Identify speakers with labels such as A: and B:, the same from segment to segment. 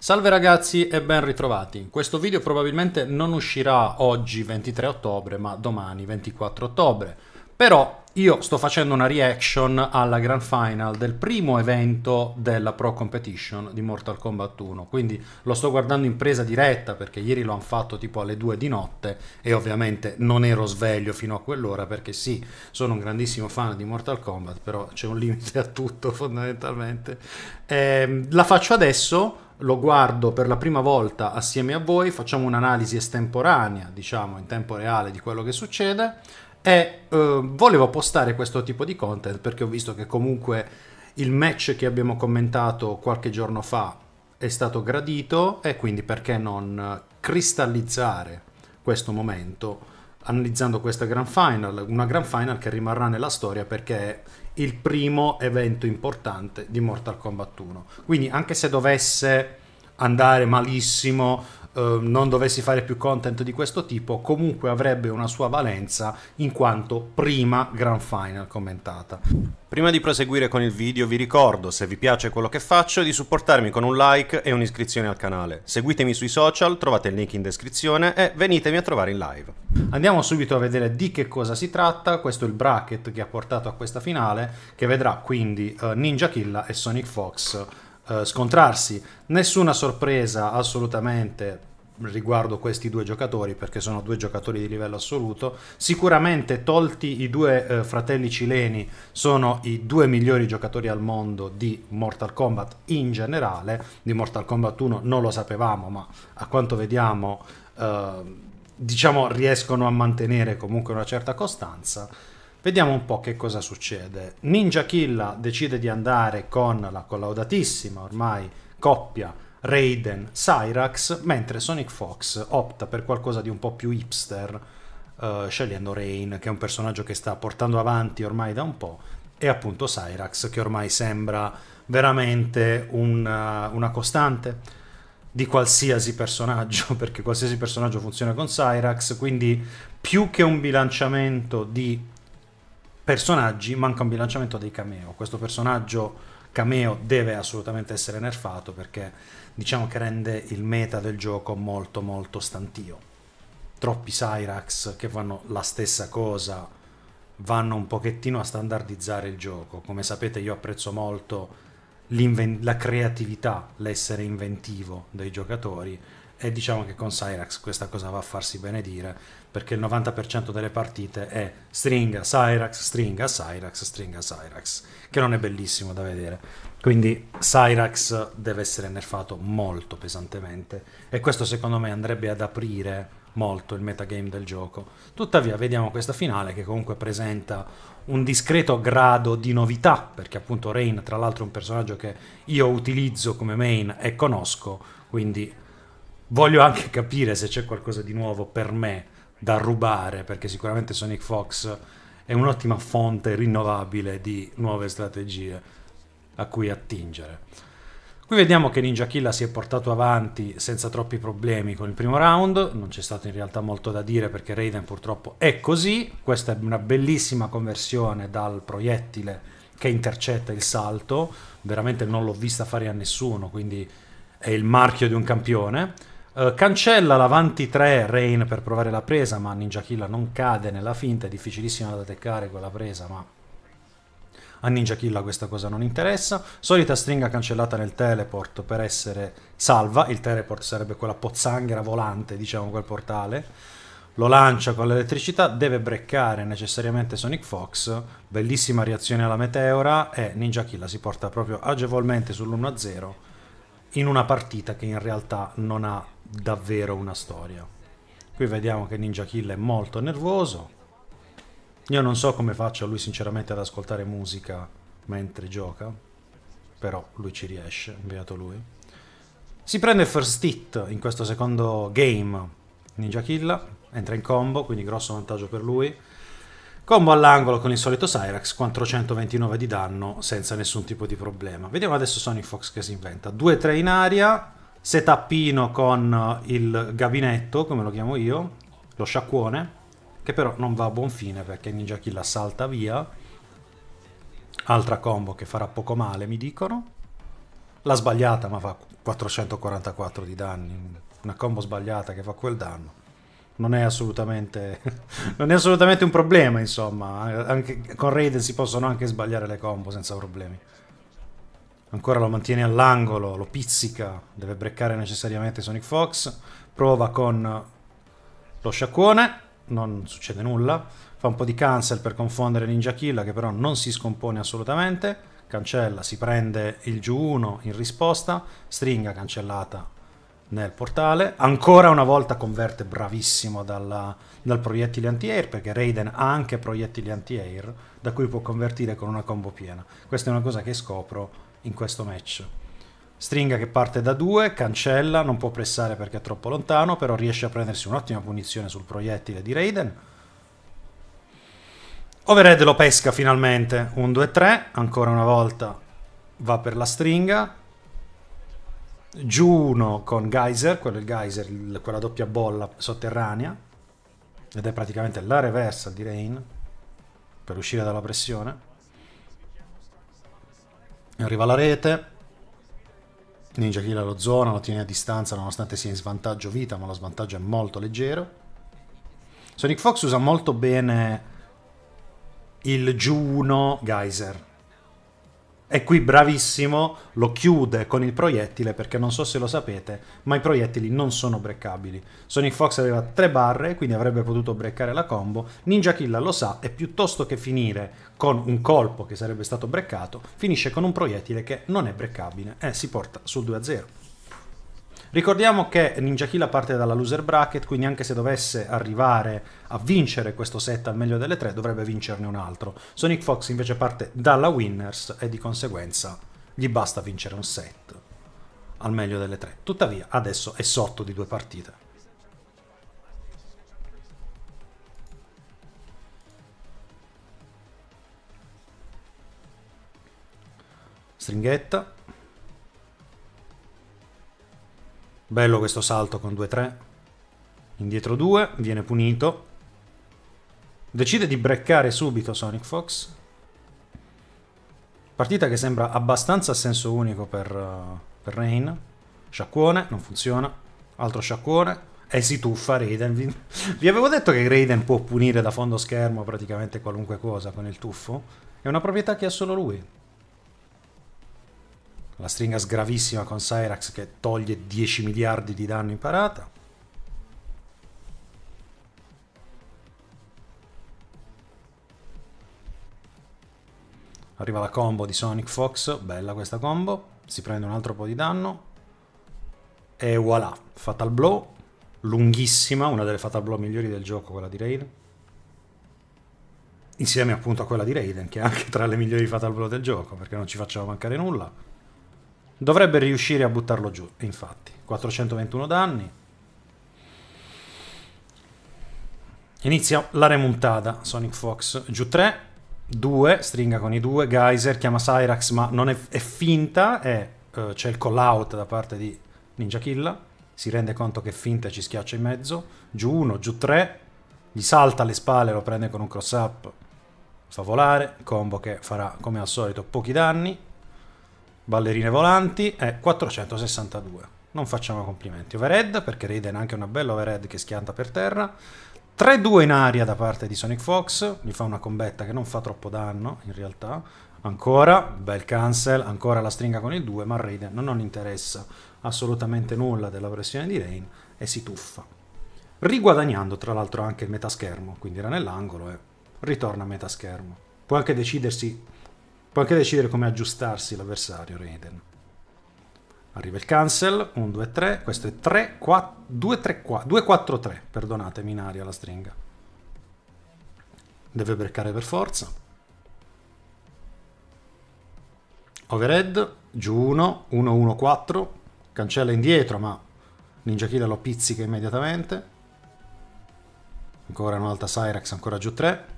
A: Salve ragazzi e ben ritrovati. Questo video probabilmente non uscirà oggi 23 ottobre, ma domani 24 ottobre. Però io sto facendo una reaction alla grand final del primo evento della Pro Competition di Mortal Kombat 1, quindi lo sto guardando in presa diretta perché ieri lo hanno fatto tipo alle 2 di notte e ovviamente non ero sveglio fino a quell'ora perché sì, sono un grandissimo fan di Mortal Kombat, però c'è un limite a tutto fondamentalmente. Eh, la faccio adesso lo guardo per la prima volta assieme a voi, facciamo un'analisi estemporanea, diciamo in tempo reale di quello che succede e eh, volevo postare questo tipo di content perché ho visto che comunque il match che abbiamo commentato qualche giorno fa è stato gradito e quindi perché non cristallizzare questo momento analizzando questa Grand Final, una Grand Final che rimarrà nella storia perché è il primo evento importante di Mortal Kombat 1. Quindi anche se dovesse andare malissimo, eh, non dovessi fare più content di questo tipo, comunque avrebbe una sua valenza in quanto prima Grand Final commentata. Prima di proseguire con il video vi ricordo, se vi piace quello che faccio, di supportarmi con un like e un'iscrizione al canale. Seguitemi sui social, trovate il link in descrizione e venitemi a trovare in live. Andiamo subito a vedere di che cosa si tratta, questo è il bracket che ha portato a questa finale, che vedrà quindi eh, Ninja Killa e Sonic Fox eh, scontrarsi. Nessuna sorpresa assolutamente riguardo questi due giocatori perché sono due giocatori di livello assoluto sicuramente tolti i due eh, fratelli cileni sono i due migliori giocatori al mondo di Mortal Kombat in generale di Mortal Kombat 1 non lo sapevamo ma a quanto vediamo eh, diciamo riescono a mantenere comunque una certa costanza Vediamo un po' che cosa succede. Ninja Killa decide di andare con la collaudatissima ormai coppia Raiden Cyrax, mentre Sonic Fox opta per qualcosa di un po' più hipster, uh, scegliendo Rain, che è un personaggio che sta portando avanti ormai da un po', e appunto Cyrax, che ormai sembra veramente una, eh, una costante di qualsiasi personaggio, perché qualsiasi personaggio funziona con Cyrax, quindi più che un bilanciamento di personaggi manca un bilanciamento dei cameo. Questo personaggio cameo deve assolutamente essere nerfato perché diciamo che rende il meta del gioco molto molto stantio. Troppi Cyrax che fanno la stessa cosa vanno un pochettino a standardizzare il gioco. Come sapete io apprezzo molto la creatività, l'essere inventivo dei giocatori e diciamo che con Cyrax questa cosa va a farsi benedire perché il 90% delle partite è stringa Cyrax, stringa Cyrax, stringa Cyrax, che non è bellissimo da vedere. Quindi Cyrax deve essere nerfato molto pesantemente e questo secondo me andrebbe ad aprire molto il metagame del gioco. Tuttavia vediamo questa finale che comunque presenta un discreto grado di novità, perché appunto Rain tra l'altro è un personaggio che io utilizzo come main e conosco, quindi voglio anche capire se c'è qualcosa di nuovo per me da rubare, perché sicuramente Sonic Fox è un'ottima fonte rinnovabile di nuove strategie a cui attingere. Qui vediamo che Ninja Killa si è portato avanti senza troppi problemi con il primo round, non c'è stato in realtà molto da dire perché Raiden purtroppo è così, questa è una bellissima conversione dal proiettile che intercetta il salto, veramente non l'ho vista fare a nessuno, quindi è il marchio di un campione. Eh, cancella l'avanti 3 Rain per provare la presa, ma Ninja Killa non cade nella finta, è difficilissima da teccare quella presa, ma a Ninja Killa questa cosa non interessa. Solita stringa cancellata nel teleport per essere salva, il teleport sarebbe quella pozzanghera volante, diciamo quel portale. Lo lancia con l'elettricità, deve breccare necessariamente Sonic Fox, bellissima reazione alla meteora e Ninja Killa si porta proprio agevolmente sull'1-0 in una partita che in realtà non ha davvero una storia. Qui vediamo che Ninja Kill è molto nervoso. Io non so come faccia lui sinceramente ad ascoltare musica mentre gioca, però lui ci riesce, beato lui. Si prende first hit in questo secondo game Ninja Kill, entra in combo, quindi grosso vantaggio per lui. Combo all'angolo con il solito Cyrax, 429 di danno senza nessun tipo di problema. Vediamo adesso Sonic Fox che si inventa. 2-3 in aria, setupino con il gabinetto, come lo chiamo io, lo sciacquone, che però non va a buon fine perché Ninja Kill salta via. Altra combo che farà poco male, mi dicono. La sbagliata ma fa 444 di danni, una combo sbagliata che fa quel danno non è assolutamente, non è assolutamente un problema, insomma. Anche con Raiden si possono anche sbagliare le combo senza problemi. Ancora lo mantiene all'angolo, lo pizzica, deve breccare necessariamente Sonic Fox. Prova con lo sciacquone, non succede nulla. Fa un po' di cancel per confondere Ninja Killa che però non si scompone assolutamente. Cancella, si prende il giù 1 in risposta, stringa cancellata nel portale. Ancora una volta converte bravissimo dalla, dal proiettile anti-air perché Raiden ha anche proiettili anti-air da cui può convertire con una combo piena. Questa è una cosa che scopro in questo match. Stringa che parte da 2, cancella, non può pressare perché è troppo lontano, però riesce a prendersi un'ottima punizione sul proiettile di Raiden. Overhead lo pesca finalmente, 1-2-3, ancora una volta va per la stringa, Juno con Geyser, quello è il Geyser, quella doppia bolla sotterranea, ed è praticamente la reversa di Rain per uscire dalla pressione. Arriva la rete, Ninja Killa lo zona, lo tiene a distanza nonostante sia in svantaggio vita, ma lo svantaggio è molto leggero. Sonic Fox usa molto bene il Juno Geyser e qui bravissimo, lo chiude con il proiettile perché non so se lo sapete, ma i proiettili non sono breccabili. Sonic Fox aveva tre barre, quindi avrebbe potuto breccare la combo. Ninja Killa lo sa e piuttosto che finire con un colpo che sarebbe stato breccato, finisce con un proiettile che non è breccabile e eh, si porta sul 2-0. Ricordiamo che Ninja Killa parte dalla loser bracket, quindi anche se dovesse arrivare a vincere questo set al meglio delle tre, dovrebbe vincerne un altro. Sonic Fox invece parte dalla winners e di conseguenza gli basta vincere un set al meglio delle tre. Tuttavia, adesso è sotto di due partite. Stringhetta, Bello questo salto con 2-3. Indietro 2, viene punito. Decide di breccare subito Sonic Fox. Partita che sembra abbastanza a senso unico per, uh, per Rain. Sciacquone, non funziona. Altro sciacquone. E eh, si tuffa Raiden. Vi, vi avevo detto che Raiden può punire da fondo schermo praticamente qualunque cosa con il tuffo. È una proprietà che ha solo lui la stringa sgravissima con Cyrax che toglie 10 miliardi di danno in parata. Arriva la combo di Sonic Fox, bella questa combo, si prende un altro po' di danno e voilà, Fatal Blow, lunghissima, una delle Fatal Blow migliori del gioco, quella di Raiden. Insieme appunto a quella di Raiden, che è anche tra le migliori Fatal Blow del gioco, perché non ci facciamo mancare nulla. Dovrebbe riuscire a buttarlo giù, infatti. 421 danni. Inizia la remontata, Sonic Fox giù 3, 2, stringa con i 2, Geyser chiama Cyrax ma non è, è finta, eh, c'è il call out da parte di Ninja Killa, si rende conto che è finta e ci schiaccia in mezzo, giù 1, giù 3, gli salta alle spalle, lo prende con un cross up, fa volare, combo che farà come al solito pochi danni, ballerine volanti è 462. Non facciamo complimenti. Overhead, perché Raiden è anche una bella overhead che schianta per terra. 3-2 in aria da parte di Sonic Fox, gli fa una combetta che non fa troppo danno in realtà. Ancora, bel cancel, ancora la stringa con il 2, ma Raiden non interessa assolutamente nulla della pressione di Rain e si tuffa. Riguadagnando tra l'altro anche il metaschermo, quindi era nell'angolo e ritorna a metaschermo. Può anche decidersi può anche decidere come aggiustarsi l'avversario Raiden. Arriva il cancel, 1, 2, 3, questo è 3, 4, 2, 3, 4, 2, 4, 3, perdonatemi in aria la stringa. Deve breccare per forza. Overhead, giù 1, 1, 1, 4, cancella indietro ma Ninja Killer lo pizzica immediatamente. Ancora un'altra Cyrax, ancora giù 3.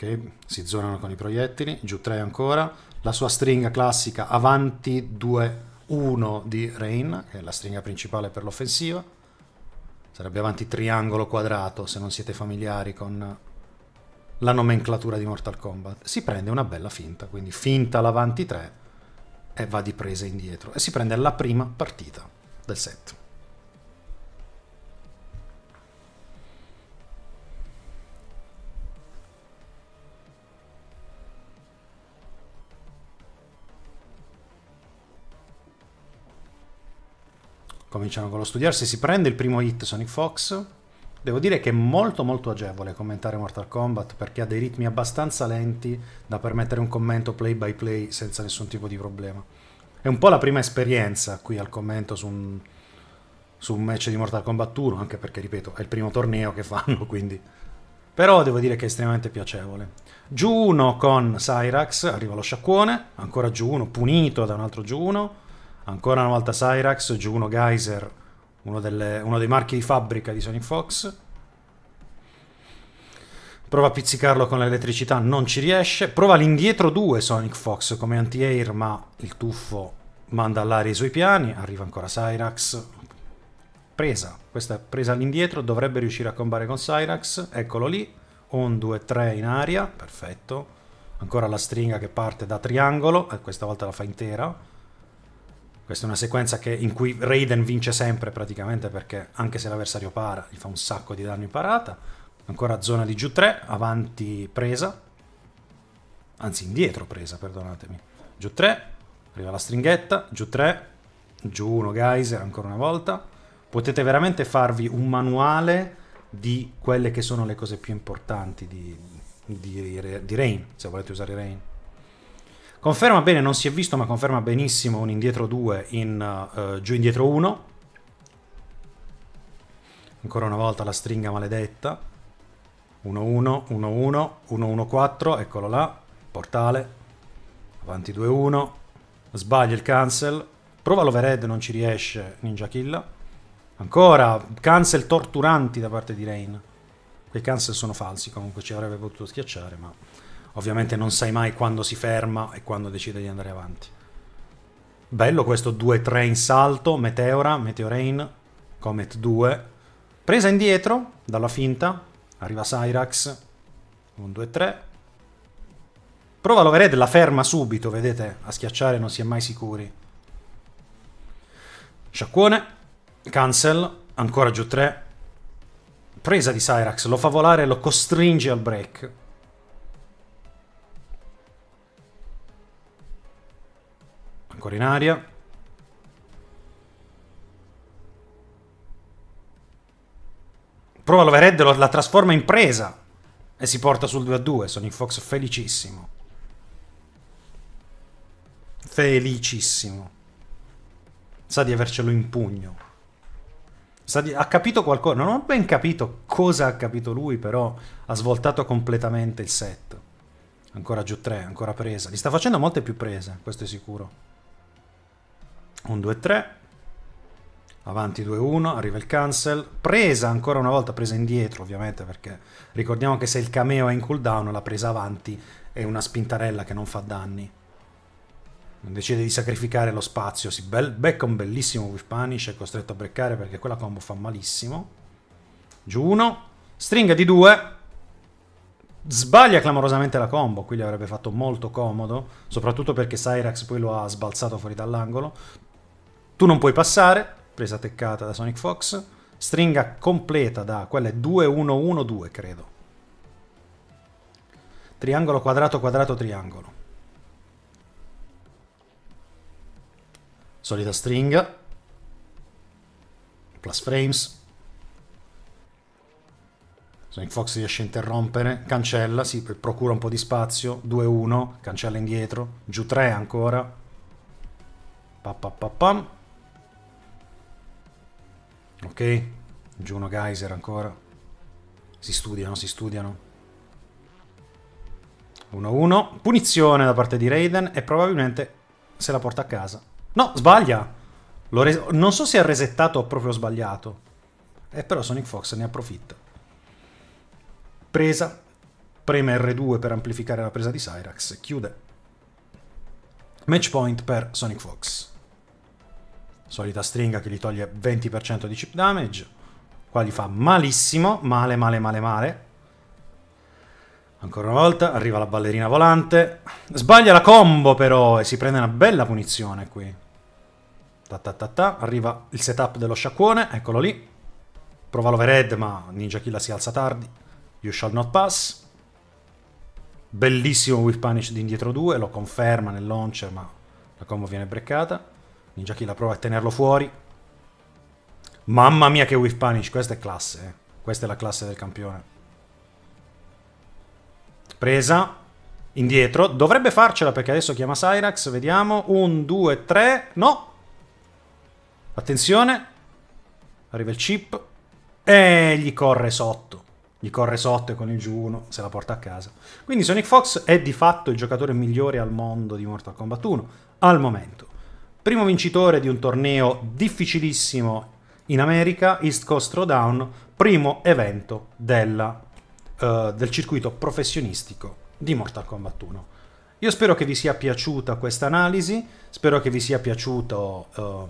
A: Okay? Si zonano con i proiettili, giù 3 ancora, la sua stringa classica avanti 2-1 di Rain, che è la stringa principale per l'offensiva, sarebbe avanti triangolo quadrato se non siete familiari con la nomenclatura di Mortal Kombat, si prende una bella finta, quindi finta l'avanti 3 e va di presa indietro e si prende la prima partita del set. cominciano con lo studiarsi. si prende il primo hit Sonic Fox, devo dire che è molto molto agevole commentare Mortal Kombat perché ha dei ritmi abbastanza lenti da permettere un commento play by play senza nessun tipo di problema. È un po' la prima esperienza qui al commento su un, su un match di Mortal Kombat 1, anche perché, ripeto, è il primo torneo che fanno, quindi... Però devo dire che è estremamente piacevole. Giù 1 con Cyrax, arriva lo sciacquone, ancora giù 1, punito da un altro giù 1. Ancora una volta Cyrax, giù uno Geyser, uno, delle, uno dei marchi di fabbrica di Sonic Fox. Prova a pizzicarlo con l'elettricità, non ci riesce. Prova l'indietro 2 Sonic Fox come anti-air, ma il tuffo manda all'aria i suoi piani. Arriva ancora Cyrax. Presa, questa presa all'indietro, dovrebbe riuscire a combare con Cyrax. Eccolo lì, 1, 2, 3 in aria, perfetto. Ancora la stringa che parte da triangolo, e questa volta la fa intera. Questa è una sequenza che, in cui Raiden vince sempre praticamente perché anche se l'avversario para, gli fa un sacco di danno in parata. Ancora zona di giù 3, avanti presa. Anzi, indietro presa, perdonatemi. Giù 3, arriva la stringhetta, giù 3, giù 1 geyser ancora una volta. Potete veramente farvi un manuale di quelle che sono le cose più importanti di, di, di Rain, se volete usare Rain. Conferma bene, non si è visto, ma conferma benissimo un indietro 2 in uh, giù indietro 1. Ancora una volta la stringa maledetta. 1-1, 1-1, 1-1-4, eccolo là, portale, avanti 2-1, sbaglia il cancel, prova l'overhead, non ci riesce, ninja kill. Ancora, cancel torturanti da parte di Rain. Quei cancel sono falsi, comunque ci avrebbe potuto schiacciare, ma ovviamente non sai mai quando si ferma e quando decide di andare avanti. Bello questo 2-3 in salto, Meteora, Meteorain, Comet 2. Presa indietro dalla finta, arriva Cyrax, 1, 2, 3. Prova l'overhead, la ferma subito, vedete, a schiacciare non si è mai sicuri. Sciacquone, cancel, ancora giù 3. Presa di Cyrax, lo fa volare e lo costringe al break. Ancora in aria. Prova l'overhead, la trasforma in presa. E si porta sul 2 a 2. Sono in Fox felicissimo. Felicissimo. Sa di avercelo in pugno. Di... Ha capito qualcosa. Non ho ben capito cosa ha capito lui, però ha svoltato completamente il set. Ancora giù 3, ancora presa. Gli sta facendo molte più prese, questo è sicuro. 1, 2, 3. Avanti 2-1, arriva il cancel. Presa ancora una volta, presa indietro ovviamente perché ricordiamo che se il cameo è in cooldown la presa avanti è una spintarella che non fa danni. Decide di sacrificare lo spazio, si bel- becca un bellissimo with Punish, è costretto a breccare perché quella combo fa malissimo. Giù 1, stringa di 2. Sbaglia clamorosamente la combo, qui gli avrebbe fatto molto comodo, soprattutto perché Cyrax poi lo ha sbalzato fuori dall'angolo. Tu non puoi passare, presa teccata da Sonic Fox, stringa completa da quella è 2-1-1-2 credo. Triangolo quadrato quadrato triangolo. Solita stringa. Plus frames. Sonic Fox riesce a interrompere, cancella, si sì, procura un po' di spazio, 2-1, cancella indietro, giù 3 ancora. Pa, pa, pa, pam. Ok? Giuno Geyser ancora. Si studiano, si studiano. 1-1. Punizione da parte di Raiden e probabilmente se la porta a casa. No, sbaglia! non so se ha resettato o proprio sbagliato. Eh, però Sonic Fox ne approfitta. Presa. Preme R2 per amplificare la presa di Cyrax. Chiude. Match point per Sonic Fox. Solita stringa che gli toglie 20% di chip damage. Qua gli fa malissimo, male, male, male, male. Ancora una volta arriva la ballerina volante. Sbaglia la combo però e si prende una bella punizione qui. Ta ta ta ta. Arriva il setup dello sciacquone, eccolo lì. Prova l'overhead ma Ninja Killa si alza tardi. You shall not pass. Bellissimo whip punish di indietro 2, lo conferma nel launcher ma la combo viene breccata. Ninja Kill prova a tenerlo fuori. Mamma mia che whiff punish, questa è classe. Eh. Questa è la classe del campione. Presa. Indietro. Dovrebbe farcela perché adesso chiama Cyrax. Vediamo. Un, due, tre. No. Attenzione. Arriva il chip. E gli corre sotto. Gli corre sotto e con il giù 1 se la porta a casa. Quindi Sonic Fox è di fatto il giocatore migliore al mondo di Mortal Kombat 1 al momento. Primo vincitore di un torneo difficilissimo in America, East Coast Rowdown, primo evento della, uh, del circuito professionistico di Mortal Kombat 1. Io spero che vi sia piaciuta questa analisi, spero che vi sia piaciuto um,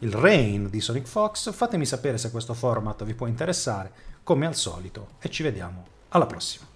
A: il rain di Sonic Fox, fatemi sapere se questo format vi può interessare, come al solito, e ci vediamo alla prossima.